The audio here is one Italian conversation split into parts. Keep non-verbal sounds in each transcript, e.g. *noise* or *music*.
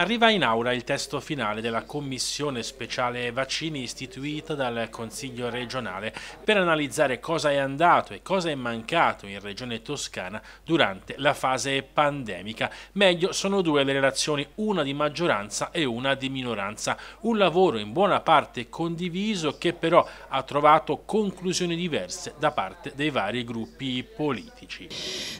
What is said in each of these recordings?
Arriva in aula il testo finale della Commissione Speciale Vaccini istituita dal Consiglio regionale per analizzare cosa è andato e cosa è mancato in Regione Toscana durante la fase pandemica. Meglio sono due le relazioni, una di maggioranza e una di minoranza. Un lavoro in buona parte condiviso che però ha trovato conclusioni diverse da parte dei vari gruppi politici.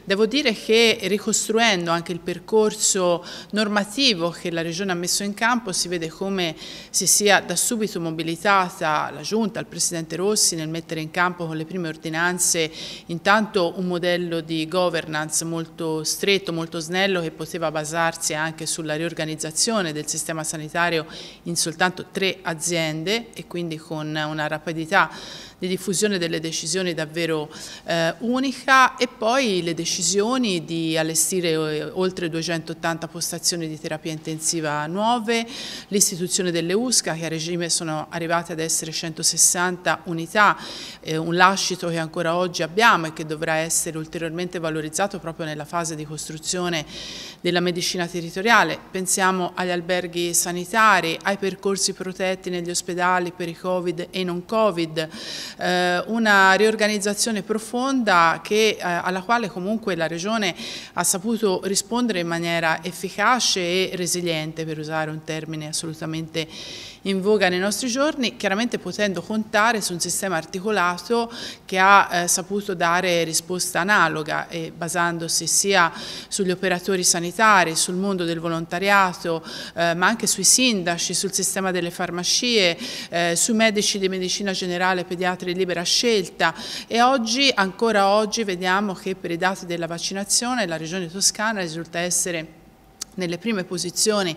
Devo dire che ricostruendo anche il percorso normativo che la Regione ha messo in campo si vede come si sia da subito mobilitata la Giunta, il Presidente Rossi nel mettere in campo con le prime ordinanze intanto un modello di governance molto stretto, molto snello che poteva basarsi anche sulla riorganizzazione del sistema sanitario in soltanto tre aziende e quindi con una rapidità di diffusione delle decisioni davvero eh, unica e poi le decisioni di allestire eh, oltre 280 postazioni di terapia intensiva nuove, l'istituzione delle USCA che a regime sono arrivate ad essere 160 unità, eh, un lascito che ancora oggi abbiamo e che dovrà essere ulteriormente valorizzato proprio nella fase di costruzione della medicina territoriale. Pensiamo agli alberghi sanitari, ai percorsi protetti negli ospedali per i Covid e non Covid, eh, una riorganizzazione profonda che, eh, alla quale comunque la Regione ha saputo rispondere in maniera efficace e resiliente, per usare un termine assolutamente in voga nei nostri giorni, chiaramente potendo contare su un sistema articolato che ha eh, saputo dare risposta analoga e basandosi sia sugli operatori sanitari, sul mondo del volontariato, eh, ma anche sui sindaci, sul sistema delle farmacie, eh, sui medici di medicina generale pediatrica pediatria libera scelta e oggi, ancora oggi vediamo che per i dati della vaccinazione la regione toscana risulta essere nelle prime posizioni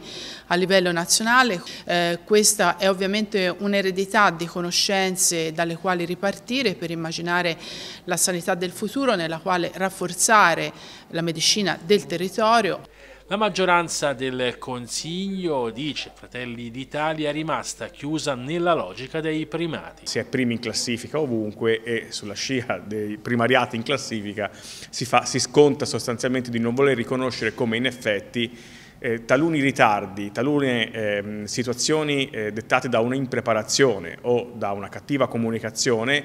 a livello nazionale. Eh, questa è ovviamente un'eredità di conoscenze dalle quali ripartire per immaginare la sanità del futuro nella quale rafforzare la medicina del territorio. La maggioranza del Consiglio, dice Fratelli d'Italia, è rimasta chiusa nella logica dei primati. Si è primi in classifica ovunque e sulla scia dei primariati in classifica si, fa, si sconta sostanzialmente di non voler riconoscere come in effetti eh, taluni ritardi, talune eh, situazioni eh, dettate da un'impreparazione o da una cattiva comunicazione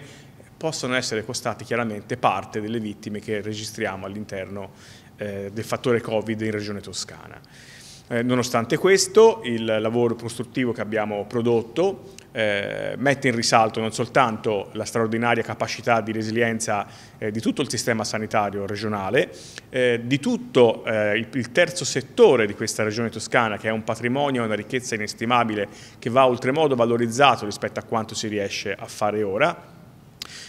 possono essere costati chiaramente parte delle vittime che registriamo all'interno eh, del fattore Covid in Regione Toscana. Eh, nonostante questo, il lavoro costruttivo che abbiamo prodotto eh, mette in risalto non soltanto la straordinaria capacità di resilienza eh, di tutto il sistema sanitario regionale, eh, di tutto eh, il, il, terzo settore di questa regione toscana che è un patrimonio, una ricchezza inestimabile che va oltremodo valorizzato rispetto a quanto si riesce a fare ora,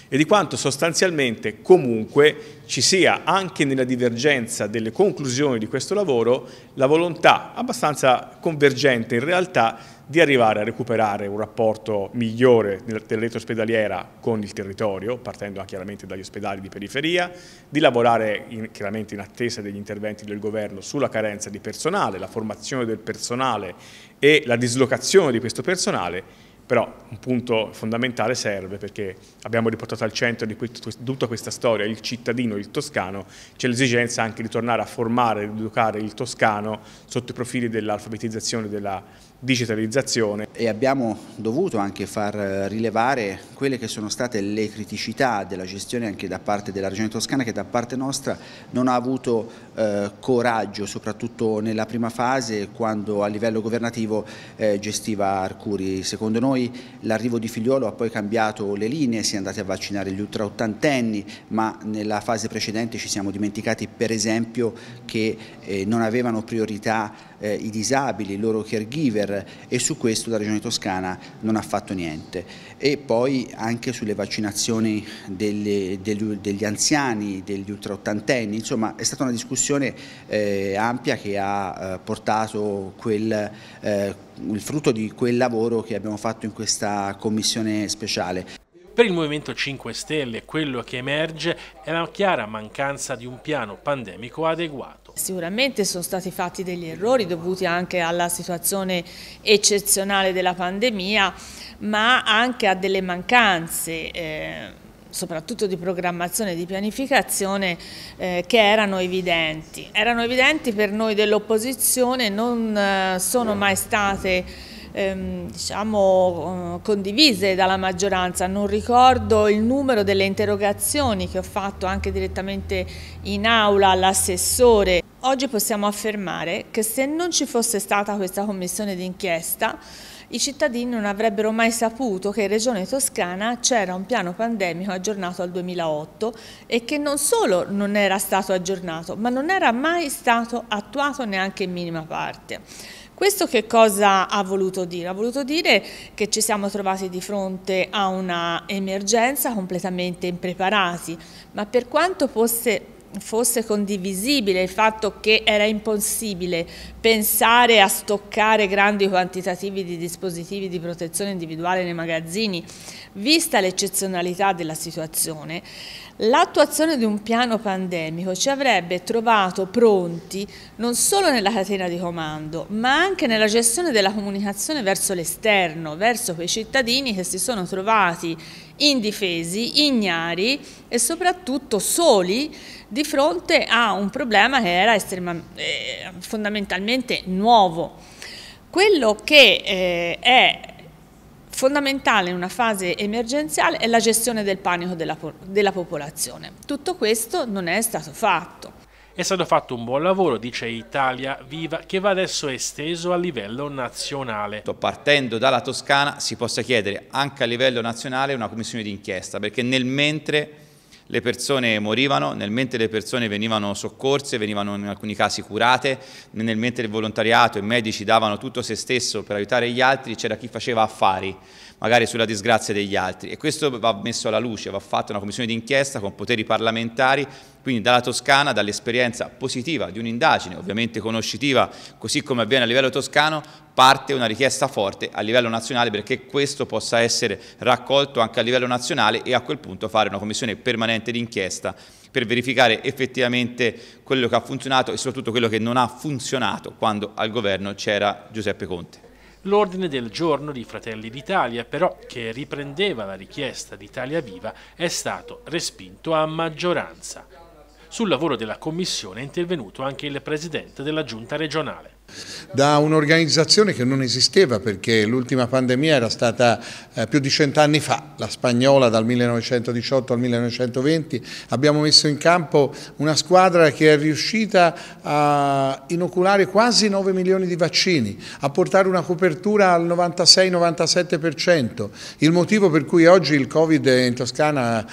e di quanto sostanzialmente comunque ci sia anche nella divergenza delle conclusioni di questo lavoro la volontà abbastanza convergente in realtà di arrivare a recuperare un rapporto migliore della rete ospedaliera con il territorio, partendo chiaramente dagli ospedali di periferia, di lavorare in, chiaramente in attesa degli interventi del governo sulla carenza di personale, la formazione del personale e la dislocazione di questo personale però un punto fondamentale serve perché abbiamo riportato al centro di tutta questa storia il cittadino, il toscano, c'è l'esigenza anche di tornare a formare ed educare il toscano sotto i profili dell'alfabetizzazione della digitalizzazione. E abbiamo dovuto anche far rilevare quelle che sono state le criticità della gestione anche da parte della Regione Toscana che da parte nostra non ha avuto eh, coraggio, soprattutto nella prima fase quando a livello governativo eh, gestiva Arcuri. Secondo noi l'arrivo di Figliolo ha poi cambiato le linee, si è andati a vaccinare gli ultraottantenni ma nella fase precedente ci siamo dimenticati per esempio che eh, non avevano priorità eh, i disabili, i loro caregiver e su questo la Regione Toscana non ha fatto niente. E poi anche sulle vaccinazioni delle, degli, degli, anziani, degli ultraottantenni, insomma è stata una discussione eh, ampia che ha eh, portato quel, eh, il frutto di quel lavoro che abbiamo fatto in questa commissione speciale. Per il Movimento 5 Stelle quello che emerge è la chiara mancanza di un piano pandemico adeguato fatto? Certo. Sicuramente sono stati fatti degli errori dovuti anche alla situazione eccezionale della pandemia, ma anche a delle mancanze. Eh, soprattutto di programmazione e di pianificazione eh, che erano evidenti. Erano evidenti per noi dell'opposizione, non eh, sono mai state ehm, diciamo, eh, condivise dalla maggioranza. Non ricordo il numero delle interrogazioni che ho fatto anche direttamente in aula all'assessore. Oggi possiamo affermare che se non ci fosse stata questa commissione d'inchiesta, i cittadini non avrebbero mai saputo che in Regione Toscana c'era un piano pandemico aggiornato al 2008 e che non solo non era stato aggiornato, ma non era mai stato attuato neanche in minima parte. Questo che cosa ha voluto dire? Ha voluto dire che ci siamo trovati di fronte a una emergenza completamente impreparati, ma per quanto fosse fosse condivisibile il fatto che era impossibile pensare a stoccare grandi quantitativi di dispositivi di protezione individuale nei magazzini, vista l'eccezionalità della situazione, l'attuazione di un piano pandemico ci avrebbe trovato pronti non solo nella catena di comando, ma anche nella gestione della comunicazione verso l'esterno, verso quei cittadini che si sono trovati indifesi, ignari e soprattutto soli di fronte a un problema che era eh, fondamentalmente nuovo. Quello che eh, è fondamentale in una fase emergenziale è la gestione del panico della, della popolazione. Tutto questo non è stato fatto. È stato fatto un buon lavoro, dice Italia Viva, che va adesso esteso a livello nazionale. Partendo dalla Toscana si possa chiedere anche a livello nazionale una commissione d'inchiesta, perché nel mentre le persone morivano, nel mentre le persone venivano soccorse, venivano in alcuni casi curate, nel mentre il volontariato e i medici davano tutto se stesso per aiutare gli altri, c'era chi faceva affari, magari sulla disgrazia degli altri. E questo va messo alla luce, va fatta una commissione d'inchiesta con poteri parlamentari quindi dalla Toscana, dall'esperienza positiva di un'indagine, ovviamente conoscitiva, così come avviene a livello toscano, parte una richiesta forte a livello nazionale perché questo possa essere raccolto anche a livello nazionale e a quel punto fare una commissione permanente d'inchiesta per verificare effettivamente quello che ha funzionato e soprattutto quello che non ha funzionato quando al governo c'era Giuseppe Conte. L'ordine del giorno di Fratelli d'Italia, però, che riprendeva la richiesta d'Italia Viva, è stato respinto a maggioranza. Sul lavoro della Commissione è intervenuto anche il Presidente della Giunta regionale da un'organizzazione che non esisteva perché l'ultima pandemia era stata eh, più di cent'anni fa, la spagnola dal 1918 al 1920, abbiamo messo in campo una squadra che è riuscita a inoculare quasi 9 milioni di vaccini, a portare una copertura al 96-97%, il motivo per cui oggi il Covid in Toscana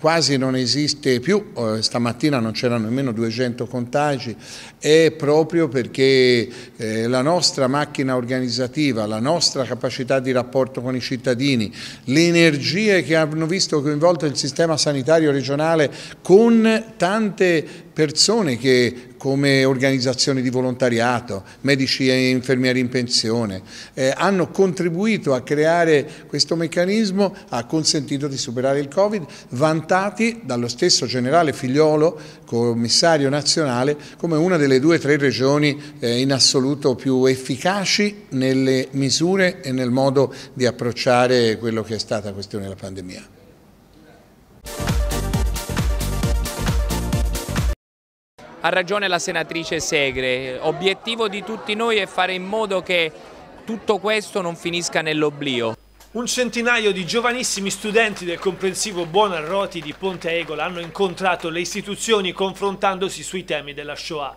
quasi non esiste più, eh, stamattina non c'erano nemmeno 200 contagi, è proprio perché eh, la nostra macchina organizzativa, la nostra capacità di rapporto con i cittadini, le energie che hanno visto coinvolto il sistema sanitario regionale con tante persone che come organizzazioni di volontariato, medici e infermieri in pensione, eh, hanno contribuito a creare questo meccanismo, ha consentito di superare il Covid, vantati dallo stesso generale Figliolo, commissario nazionale, come una delle due o tre regioni eh, in assoluto più efficaci nelle misure e nel modo di approcciare quello che è stata la questione della pandemia. Ha ragione la senatrice Segre, obiettivo di tutti noi è fare in modo che tutto questo non finisca nell'oblio. Un centinaio di giovanissimi studenti del comprensivo Buonarroti di Ponte Egola hanno incontrato le istituzioni confrontandosi sui temi della Shoah.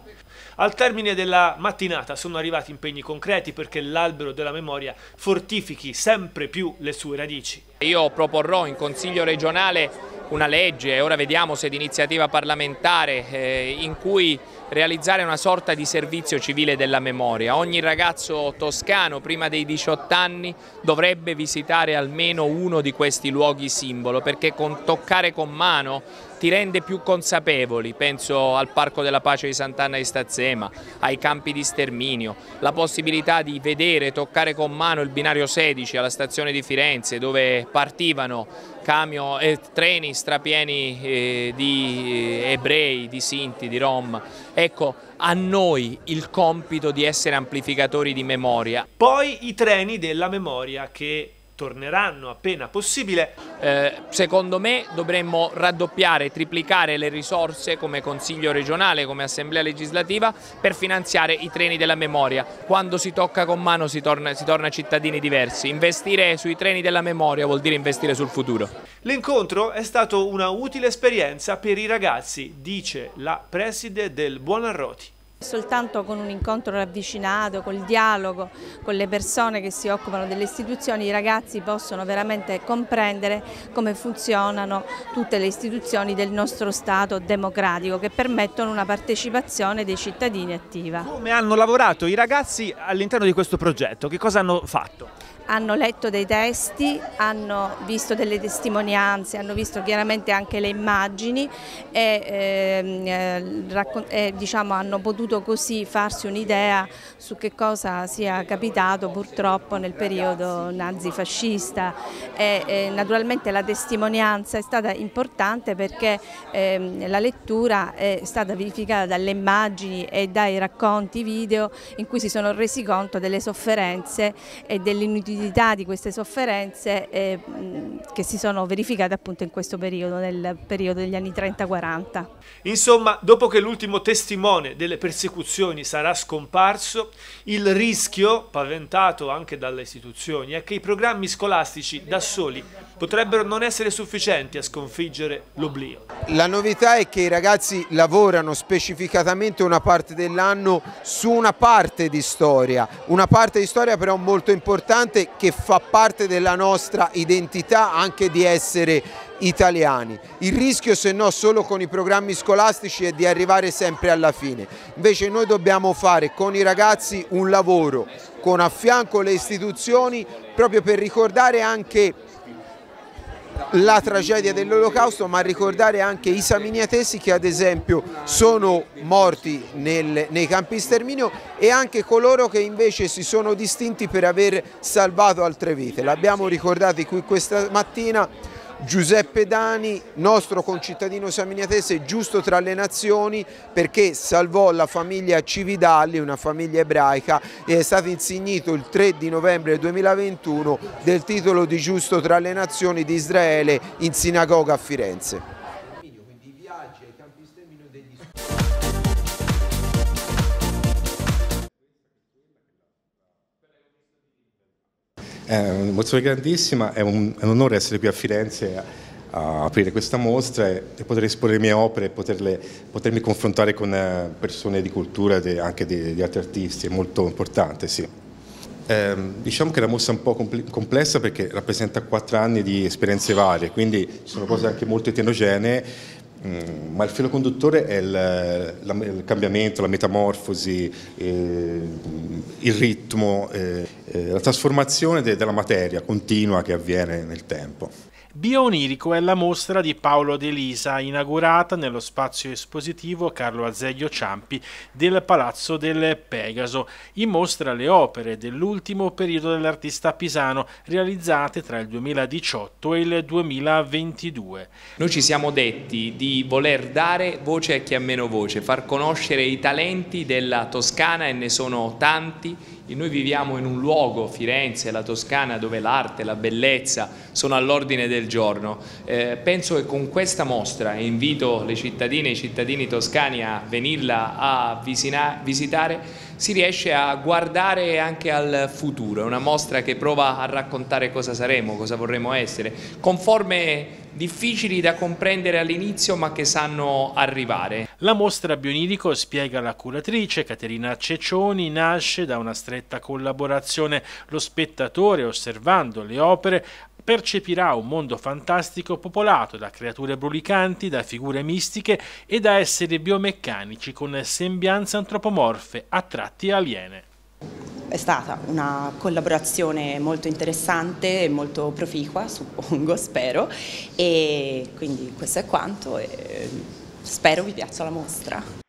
Al termine della mattinata sono arrivati impegni concreti perché l'albero della memoria fortifichi sempre più le sue radici. Io proporrò in Consiglio regionale una legge, ora vediamo se di iniziativa parlamentare, eh, in cui realizzare una sorta di servizio civile della memoria. Ogni ragazzo toscano prima dei 18 anni dovrebbe visitare almeno uno di questi luoghi simbolo perché con toccare con mano ti rende più consapevoli, penso al Parco della Pace di Sant'Anna di Stazzema, ai campi di sterminio, la possibilità di vedere, toccare con mano il binario 16 alla stazione di Firenze dove partivano camion, eh, treni strapieni eh, di eh, ebrei, di sinti, di rom. Ecco, a noi il compito di essere amplificatori di memoria. Poi i treni della memoria che torneranno appena possibile. Eh, secondo me dovremmo raddoppiare, triplicare le risorse come Consiglio regionale, come Assemblea legislativa per finanziare i treni della memoria. Quando si tocca con mano si torna, si torna cittadini diversi. Investire sui treni della memoria vuol dire investire sul futuro. L'incontro è stato una utile esperienza per i ragazzi, dice la preside del Buonarroti. Soltanto con un incontro ravvicinato, col dialogo, con le persone che si occupano delle istituzioni, i ragazzi possono veramente comprendere come funzionano tutte le istituzioni del nostro Stato democratico che permettono una partecipazione dei cittadini attiva. Come hanno lavorato i ragazzi all'interno di questo progetto? Che cosa hanno fatto? hanno letto dei testi, hanno visto delle testimonianze, hanno visto chiaramente anche le immagini e, ehm, eh, diciamo, hanno potuto così farsi un'idea su che cosa sia capitato purtroppo nel periodo nazifascista. E, eh, naturalmente la testimonianza è stata importante perché eh, la lettura è stata verificata dalle immagini e dai racconti video in cui si sono resi conto delle sofferenze e dell'inutilità visibilità di queste sofferenze eh, che si sono verificate appunto in questo periodo, nel periodo degli anni 30-40. Insomma, dopo che l'ultimo testimone delle persecuzioni sarà scomparso, il rischio, paventato anche dalle istituzioni, è che i programmi scolastici da soli potrebbero non essere sufficienti a sconfiggere l'oblio. La novità è che i ragazzi lavorano specificatamente una parte dell'anno su una parte di storia, una parte di storia però molto importante che fa parte della nostra identità anche di essere italiani. Il rischio se no solo con i programmi scolastici è di arrivare sempre alla fine. Invece noi dobbiamo fare con i ragazzi un lavoro con a fianco le istituzioni proprio per ricordare anche la tragedia dell'olocausto ma ricordare anche i saminiatesi che ad esempio sono morti nel, nei campi sterminio e anche coloro che invece si sono distinti per aver salvato altre vite. L'abbiamo ricordato qui questa mattina Giuseppe Dani, nostro concittadino saminiatese, giusto tra le nazioni perché salvò la famiglia Cividalli, una famiglia ebraica, e è stato insignito il 3 di novembre 2021 del titolo di giusto tra le nazioni di Israele in sinagoga a Firenze. È un'emozione grandissima, è un, è un, onore essere qui a Firenze a, a aprire questa mostra e, e, poter esporre le mie opere e poterle, potermi confrontare con eh, persone di cultura e anche di, di, altri artisti, è molto importante, sì. Eh, diciamo che è una mostra un po' complessa perché rappresenta quattro anni di esperienze varie, quindi ci sono cose anche molto eterogenee Mm, ma il filo conduttore è il, la, il cambiamento, la metamorfosi, eh, il ritmo, eh, eh, la trasformazione de, della materia continua che avviene nel tempo. Bionirico è la mostra di Paolo De Lisa, inaugurata nello spazio espositivo Carlo Azeglio Ciampi del Palazzo del Pegaso. In mostra le opere dell'ultimo periodo dell'artista pisano, realizzate tra il 2018 e il 2022. Noi ci siamo detti di voler dare voce a chi ha meno voce, far conoscere i talenti della Toscana e ne sono tanti noi viviamo in un luogo, Firenze, la Toscana, dove l'arte, la bellezza sono all'ordine del giorno. Eh, penso che con questa mostra, e invito le cittadine e i cittadini toscani a venirla a visitare, si riesce a guardare anche al futuro, è una mostra che prova a raccontare cosa saremo, cosa vorremmo essere, con forme difficili da comprendere all'inizio ma che sanno arrivare. La mostra Bionirico, spiega la curatrice Caterina Ceccioni, nasce da una stretta collaborazione. Lo spettatore, osservando le opere, percepirà un mondo fantastico popolato da creature brulicanti, da figure mistiche e da esseri biomeccanici con sembianze antropomorfe, a tratti aliene. È stata una collaborazione molto interessante e molto proficua, suppongo, *laughs* spero, e quindi questo è quanto e eh, spero vi piaccia la mostra.